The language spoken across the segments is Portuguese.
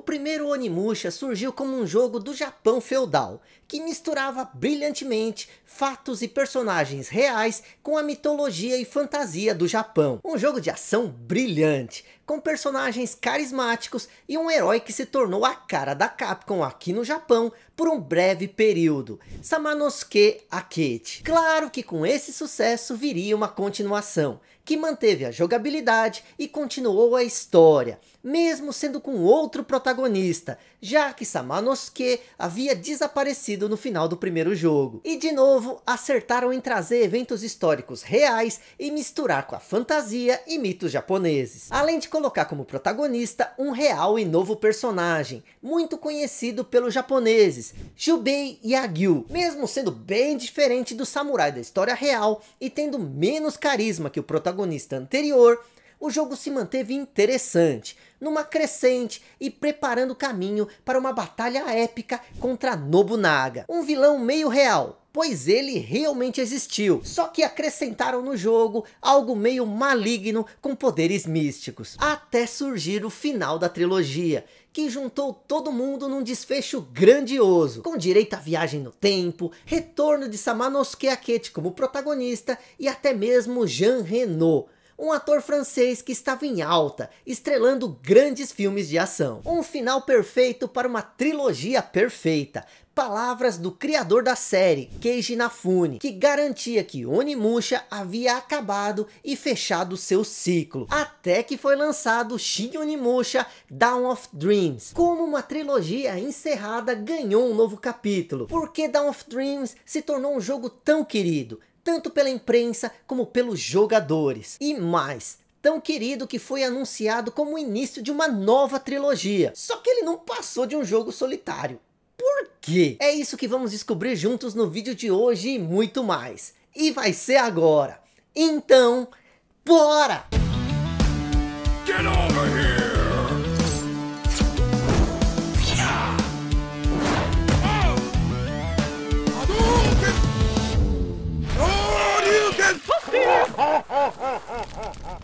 O primeiro Onimusha surgiu como um jogo do Japão feudal, que misturava brilhantemente fatos e personagens reais com a mitologia e fantasia do Japão. Um jogo de ação brilhante, com personagens carismáticos e um herói que se tornou a cara da Capcom aqui no Japão por um breve período, Samanosuke Akechi. Claro que com esse sucesso viria uma continuação, que manteve a jogabilidade e continuou a história, mesmo sendo com outro protagonista, já que Samanosuke havia desaparecido no final do primeiro jogo. E de novo, acertaram em trazer eventos históricos reais e misturar com a fantasia e mitos japoneses. Além de colocar como protagonista um real e novo personagem, muito conhecido pelos japoneses, Jubei Yagyu, mesmo sendo bem diferente do samurai da história real e tendo menos carisma que o protagonista protagonista anterior o jogo se manteve interessante, numa crescente e preparando o caminho para uma batalha épica contra Nobunaga, um vilão meio real, pois ele realmente existiu. Só que acrescentaram no jogo algo meio maligno com poderes místicos, até surgir o final da trilogia, que juntou todo mundo num desfecho grandioso, com direito à viagem no tempo, retorno de Samanosuke Akete como protagonista e até mesmo Jean Reno um ator francês que estava em alta, estrelando grandes filmes de ação. Um final perfeito para uma trilogia perfeita, palavras do criador da série, Keiji Nafune, que garantia que Onimusha havia acabado e fechado seu ciclo, até que foi lançado Shin Onimusha Dawn of Dreams. Como uma trilogia encerrada ganhou um novo capítulo, porque Dawn of Dreams se tornou um jogo tão querido, tanto pela imprensa como pelos jogadores. E mais, tão querido que foi anunciado como o início de uma nova trilogia. Só que ele não passou de um jogo solitário. Por quê? É isso que vamos descobrir juntos no vídeo de hoje e muito mais. E vai ser agora. Então, bora! Get over here! Oh, oh, oh, oh, oh.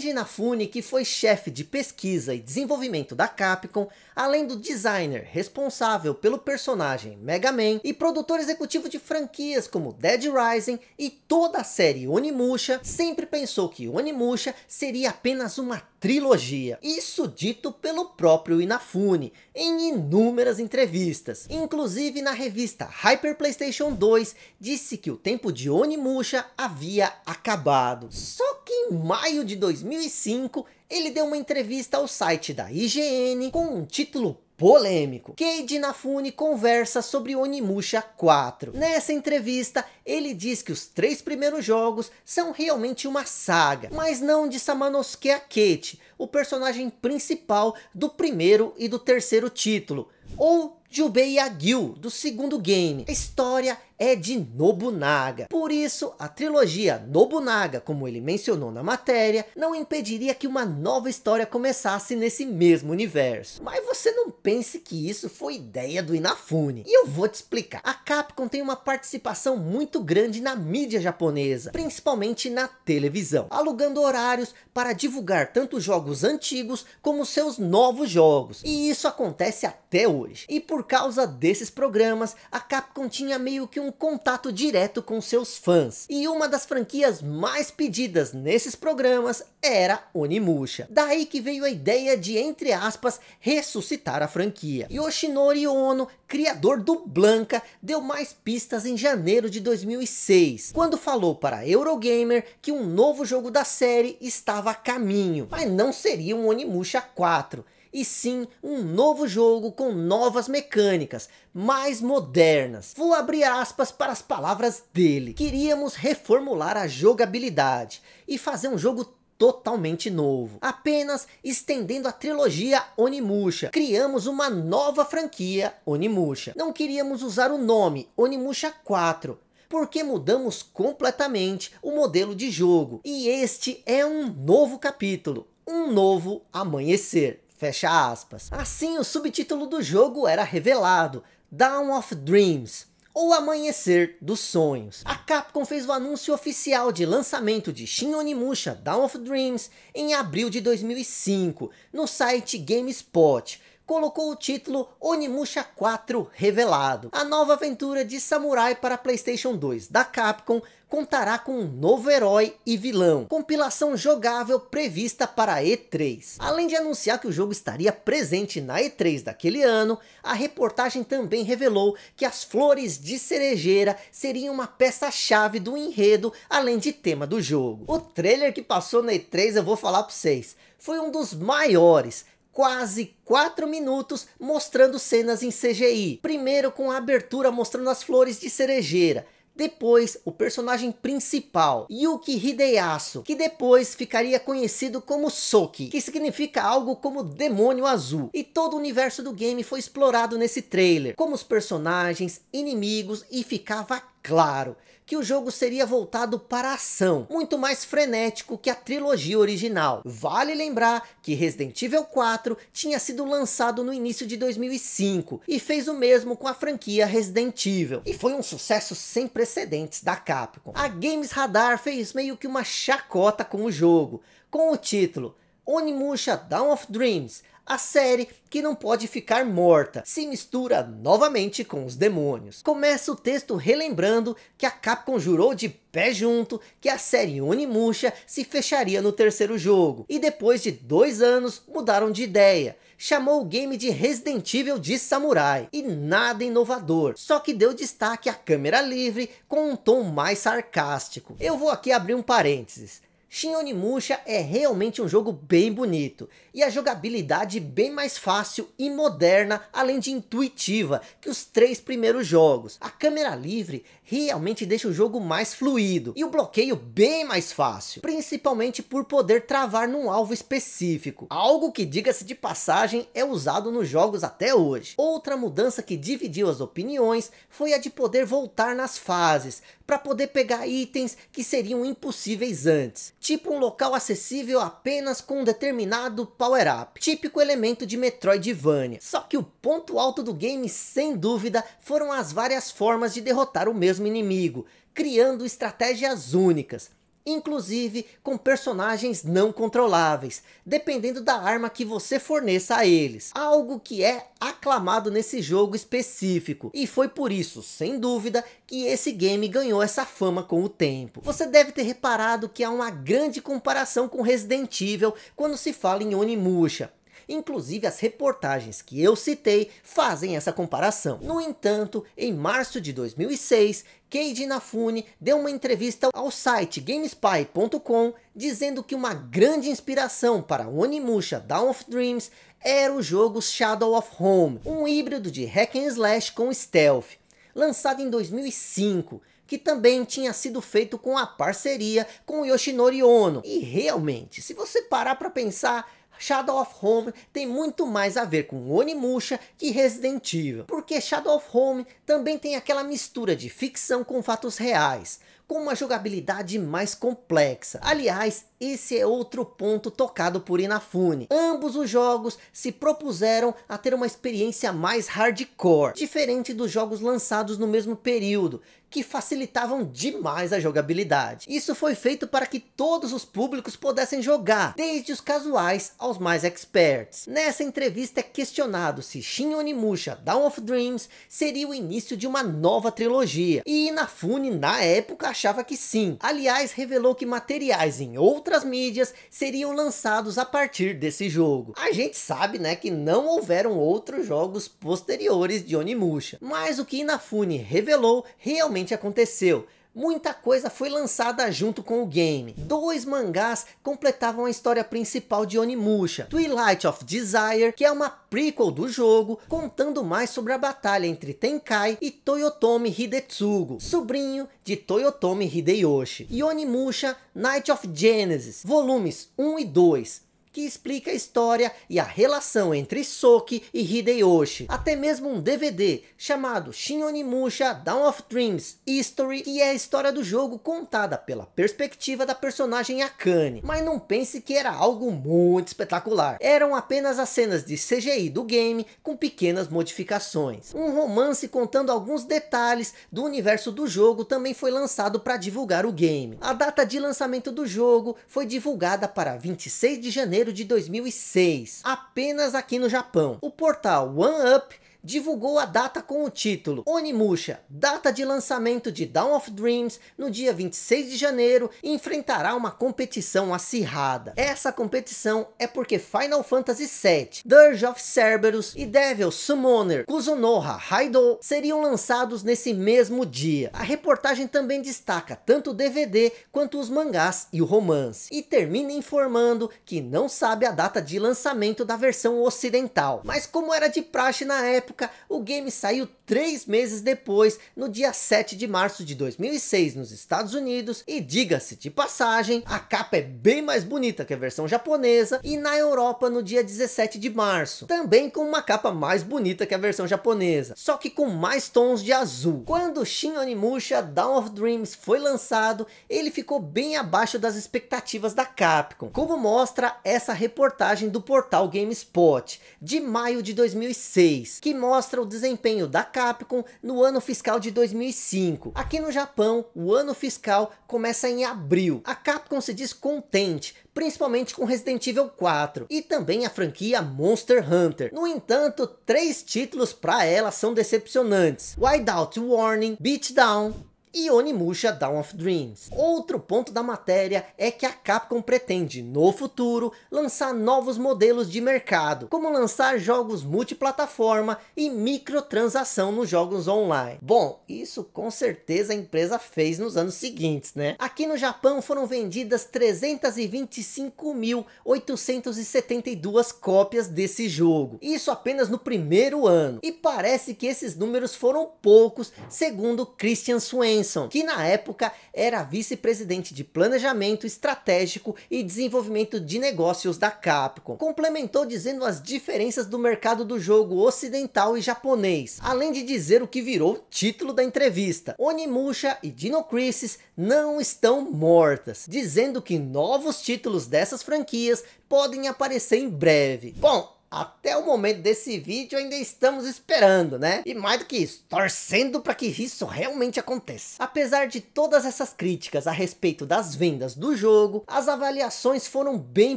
Keiji Inafune, que foi chefe de pesquisa e desenvolvimento da Capcom, além do designer responsável pelo personagem Mega Man e produtor executivo de franquias como Dead Rising e toda a série Onimusha, sempre pensou que Onimusha seria apenas uma trilogia. Isso dito pelo próprio Inafune, em inúmeras entrevistas. Inclusive na revista Hyper PlayStation 2, disse que o tempo de Onimusha havia acabado. Só em maio de 2005, ele deu uma entrevista ao site da IGN com um título polêmico. Keiji Nafune conversa sobre Onimusha 4. Nessa entrevista, ele diz que os três primeiros jogos são realmente uma saga, mas não de Samanosuke Akechi, o personagem principal do primeiro e do terceiro título, ou Jubei Aguil do segundo game. A história é de Nobunaga. Por isso, a trilogia Nobunaga, como ele mencionou na matéria, não impediria que uma nova história começasse nesse mesmo universo. Mas você não pense que isso foi ideia do Inafune. E eu vou te explicar. A Capcom tem uma participação muito grande na mídia japonesa, principalmente na televisão, alugando horários para divulgar tanto jogos antigos como seus novos jogos. E isso acontece até hoje. E por causa desses programas, a Capcom tinha meio que um um contato direto com seus fãs. E uma das franquias mais pedidas nesses programas era Onimusha. Daí que veio a ideia de, entre aspas, ressuscitar a franquia. Yoshinori Ono, criador do Blanca, deu mais pistas em janeiro de 2006, quando falou para Eurogamer que um novo jogo da série estava a caminho, mas não seria um Onimusha 4 e sim um novo jogo com novas mecânicas, mais modernas. Vou abrir aspas para as palavras dele. Queríamos reformular a jogabilidade e fazer um jogo totalmente novo. Apenas estendendo a trilogia Onimusha, criamos uma nova franquia Onimusha. Não queríamos usar o nome Onimusha 4, porque mudamos completamente o modelo de jogo. E este é um novo capítulo, um novo amanhecer. Fecha aspas. Assim, o subtítulo do jogo era revelado, Dawn of Dreams, ou Amanhecer dos Sonhos. A Capcom fez o anúncio oficial de lançamento de Shin Onimusha Dawn of Dreams em abril de 2005, no site GameSpot, colocou o título Onimusha 4 Revelado. A nova aventura de samurai para PlayStation 2 da Capcom contará com um novo herói e vilão, compilação jogável prevista para E3. Além de anunciar que o jogo estaria presente na E3 daquele ano, a reportagem também revelou que as flores de cerejeira seriam uma peça-chave do enredo, além de tema do jogo. O trailer que passou na E3, eu vou falar para vocês, foi um dos maiores, quase 4 minutos mostrando cenas em CGI. Primeiro com a abertura mostrando as flores de cerejeira, depois o personagem principal, Yuki Hideyasu, que depois ficaria conhecido como Soki, que significa algo como demônio azul. E todo o universo do game foi explorado nesse trailer, como os personagens, inimigos e ficava claro que o jogo seria voltado para a ação, muito mais frenético que a trilogia original. Vale lembrar que Resident Evil 4 tinha sido lançado no início de 2005 e fez o mesmo com a franquia Resident Evil. E foi um sucesso sem precedentes da Capcom. A Games Radar fez meio que uma chacota com o jogo, com o título Onimusha Dawn of Dreams, a série que não pode ficar morta, se mistura novamente com os demônios. Começa o texto relembrando que a Capcom jurou de pé junto que a série Onimusha se fecharia no terceiro jogo, e depois de dois anos mudaram de ideia, chamou o game de Resident Evil de Samurai, e nada inovador, só que deu destaque à câmera livre com um tom mais sarcástico. Eu vou aqui abrir um parênteses, Shin Onimusha é realmente um jogo bem bonito, e a jogabilidade bem mais fácil e moderna, além de intuitiva, que os três primeiros jogos. A câmera livre realmente deixa o jogo mais fluido, e o bloqueio bem mais fácil, principalmente por poder travar num alvo específico, algo que, diga-se de passagem, é usado nos jogos até hoje. Outra mudança que dividiu as opiniões foi a de poder voltar nas fases, para poder pegar itens que seriam impossíveis antes tipo um local acessível apenas com um determinado power-up, típico elemento de Metroidvania. Só que o ponto alto do game, sem dúvida, foram as várias formas de derrotar o mesmo inimigo, criando estratégias únicas inclusive com personagens não controláveis, dependendo da arma que você forneça a eles, algo que é aclamado nesse jogo específico, e foi por isso, sem dúvida, que esse game ganhou essa fama com o tempo. Você deve ter reparado que há uma grande comparação com Resident Evil quando se fala em Onimusha, Inclusive, as reportagens que eu citei fazem essa comparação. No entanto, em março de 2006, Keiji Nafune deu uma entrevista ao site GameSpy.com dizendo que uma grande inspiração para Onimusha Dawn of Dreams era o jogo Shadow of Home, um híbrido de hack and slash com stealth, lançado em 2005, que também tinha sido feito com a parceria com Yoshinori Ono. E realmente, se você parar para pensar, Shadow of Home tem muito mais a ver com Onimusha que Resident Evil, porque Shadow of Home também tem aquela mistura de ficção com fatos reais, com uma jogabilidade mais complexa. Aliás, esse é outro ponto tocado por Inafune. Ambos os jogos se propuseram a ter uma experiência mais hardcore, diferente dos jogos lançados no mesmo período, que facilitavam demais a jogabilidade. Isso foi feito para que todos os públicos pudessem jogar, desde os casuais aos mais experts. Nessa entrevista é questionado se Shin Onimusha Dawn of Dreams seria o início de uma nova trilogia, e Inafune na época achava que sim. Aliás, revelou que materiais em outras mídias seriam lançados a partir desse jogo. A gente sabe né, que não houveram outros jogos posteriores de Onimusha, mas o que Inafune revelou realmente realmente aconteceu. Muita coisa foi lançada junto com o game. Dois mangás completavam a história principal de Onimusha. Twilight of Desire, que é uma prequel do jogo, contando mais sobre a batalha entre Tenkai e Toyotomi Hidetsugo, sobrinho de Toyotomi Hideyoshi. E Onimusha Night of Genesis, volumes 1 e 2, que explica a história e a relação entre Soki e Hideyoshi. Até mesmo um DVD chamado Shin Onimusha Dawn of Dreams History, que é a história do jogo contada pela perspectiva da personagem Akane. Mas não pense que era algo muito espetacular. Eram apenas as cenas de CGI do game com pequenas modificações. Um romance contando alguns detalhes do universo do jogo também foi lançado para divulgar o game. A data de lançamento do jogo foi divulgada para 26 de janeiro janeiro de 2006, apenas aqui no Japão. O portal OneUp divulgou a data com o título Onimusha, data de lançamento de Dawn of Dreams no dia 26 de janeiro e enfrentará uma competição acirrada. Essa competição é porque Final Fantasy VII, Dirge of Cerberus e Devil Summoner Kuzunoha Haido seriam lançados nesse mesmo dia. A reportagem também destaca tanto o DVD quanto os mangás e o romance. E termina informando que não sabe a data de lançamento da versão ocidental. Mas como era de praxe na época, época, o game saiu três meses depois, no dia 7 de março de 2006, nos Estados Unidos. E diga-se de passagem, a capa é bem mais bonita que a versão japonesa, e na Europa no dia 17 de março, também com uma capa mais bonita que a versão japonesa, só que com mais tons de azul. Quando Shin Onimusha Dawn of Dreams foi lançado, ele ficou bem abaixo das expectativas da Capcom, como mostra essa reportagem do portal GameSpot, de maio de 2006, que mostra o desempenho da Capcom no ano fiscal de 2005. Aqui no Japão, o ano fiscal começa em abril. A Capcom se diz contente, principalmente com Resident Evil 4 e também a franquia Monster Hunter. No entanto, três títulos para ela são decepcionantes: Wideout Warning, Beatdown e Onimusha Dawn of Dreams. Outro ponto da matéria é que a Capcom pretende, no futuro, lançar novos modelos de mercado, como lançar jogos multiplataforma e microtransação nos jogos online. Bom, isso com certeza a empresa fez nos anos seguintes, né? Aqui no Japão foram vendidas 325.872 cópias desse jogo, isso apenas no primeiro ano, e parece que esses números foram poucos, segundo Christian Swain, Benson, que na época era vice-presidente de Planejamento Estratégico e Desenvolvimento de Negócios da Capcom. Complementou dizendo as diferenças do mercado do jogo ocidental e japonês, além de dizer o que virou título da entrevista. Onimusha e Dino Crisis não estão mortas, dizendo que novos títulos dessas franquias podem aparecer em breve. Bom, até o momento desse vídeo ainda estamos esperando, né? E mais do que isso, torcendo para que isso realmente aconteça. Apesar de todas essas críticas a respeito das vendas do jogo, as avaliações foram bem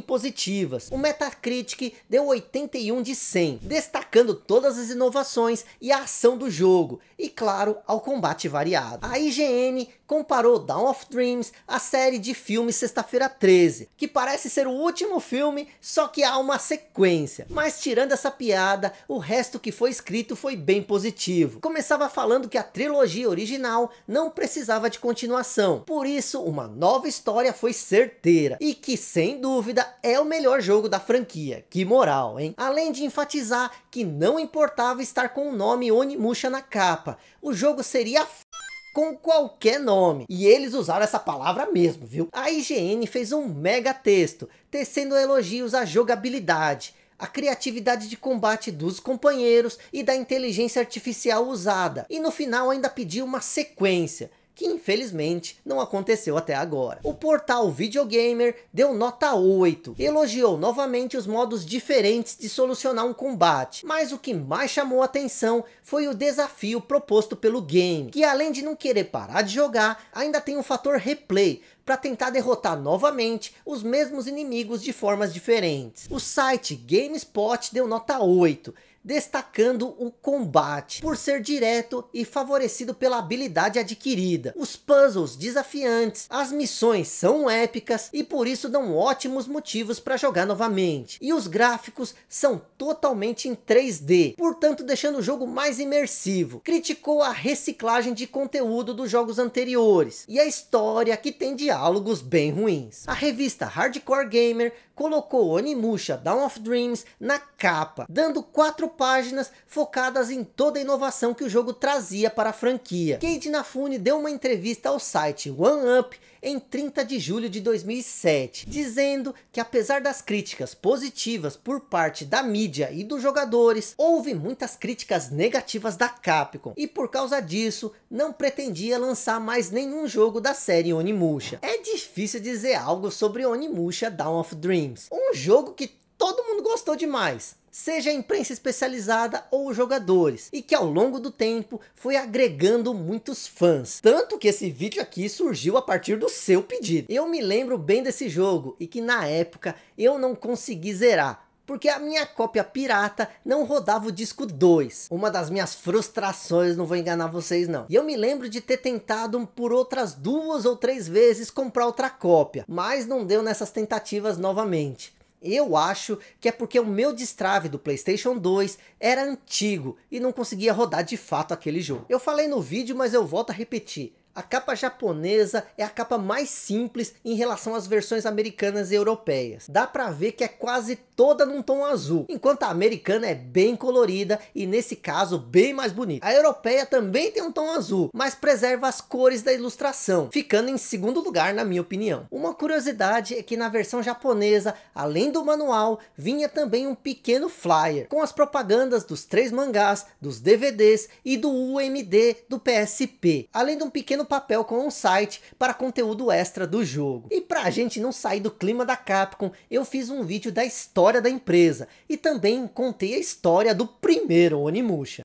positivas. O Metacritic deu 81 de 100, destacando todas as inovações e a ação do jogo, e claro, ao combate variado. A IGN comparou Dawn of Dreams à série de filmes Sexta-feira 13, que parece ser o último filme, só que há uma sequência. Mas mas tirando essa piada, o resto que foi escrito foi bem positivo. Começava falando que a trilogia original não precisava de continuação. Por isso, uma nova história foi certeira. E que, sem dúvida, é o melhor jogo da franquia. Que moral, hein? Além de enfatizar que não importava estar com o nome Onimusha na capa. O jogo seria com qualquer nome. E eles usaram essa palavra mesmo, viu? A IGN fez um mega texto, tecendo elogios à jogabilidade, a criatividade de combate dos companheiros e da inteligência artificial usada, e no final ainda pediu uma sequência que infelizmente não aconteceu até agora. O portal Videogamer deu nota 8, elogiou novamente os modos diferentes de solucionar um combate, mas o que mais chamou atenção foi o desafio proposto pelo game, que além de não querer parar de jogar, ainda tem um fator replay, para tentar derrotar novamente os mesmos inimigos de formas diferentes. O site GameSpot deu nota 8 destacando o combate, por ser direto e favorecido pela habilidade adquirida. Os puzzles desafiantes, as missões são épicas e por isso dão ótimos motivos para jogar novamente. E os gráficos são totalmente em 3D, portanto deixando o jogo mais imersivo. Criticou a reciclagem de conteúdo dos jogos anteriores e a história que tem diálogos bem ruins. A revista Hardcore Gamer colocou Onimusha Dawn of Dreams na capa, dando quatro páginas focadas em toda a inovação que o jogo trazia para a franquia. Keiji Nafune deu uma entrevista ao site OneUp em 30 de julho de 2007, dizendo que apesar das críticas positivas por parte da mídia e dos jogadores, houve muitas críticas negativas da Capcom e por causa disso não pretendia lançar mais nenhum jogo da série Onimusha. É difícil dizer algo sobre Onimusha Dawn of Dreams, um jogo que todo mundo gostou demais seja a imprensa especializada ou jogadores, e que ao longo do tempo foi agregando muitos fãs. Tanto que esse vídeo aqui surgiu a partir do seu pedido. Eu me lembro bem desse jogo e que na época eu não consegui zerar, porque a minha cópia pirata não rodava o disco 2. Uma das minhas frustrações, não vou enganar vocês não. E eu me lembro de ter tentado por outras duas ou três vezes comprar outra cópia, mas não deu nessas tentativas novamente. Eu acho que é porque o meu destrave do PlayStation 2 era antigo e não conseguia rodar de fato aquele jogo. Eu falei no vídeo, mas eu volto a repetir. A capa japonesa é a capa mais simples em relação às versões americanas e europeias. Dá pra ver que é quase toda num tom azul, enquanto a americana é bem colorida e nesse caso bem mais bonita. A europeia também tem um tom azul, mas preserva as cores da ilustração, ficando em segundo lugar na minha opinião. Uma curiosidade é que na versão japonesa, além do manual, vinha também um pequeno flyer com as propagandas dos três mangás, dos DVDs e do UMD do PSP, além de um pequeno no papel com um site para conteúdo extra do jogo. E para a gente não sair do clima da Capcom, eu fiz um vídeo da história da empresa e também contei a história do primeiro Onimusha.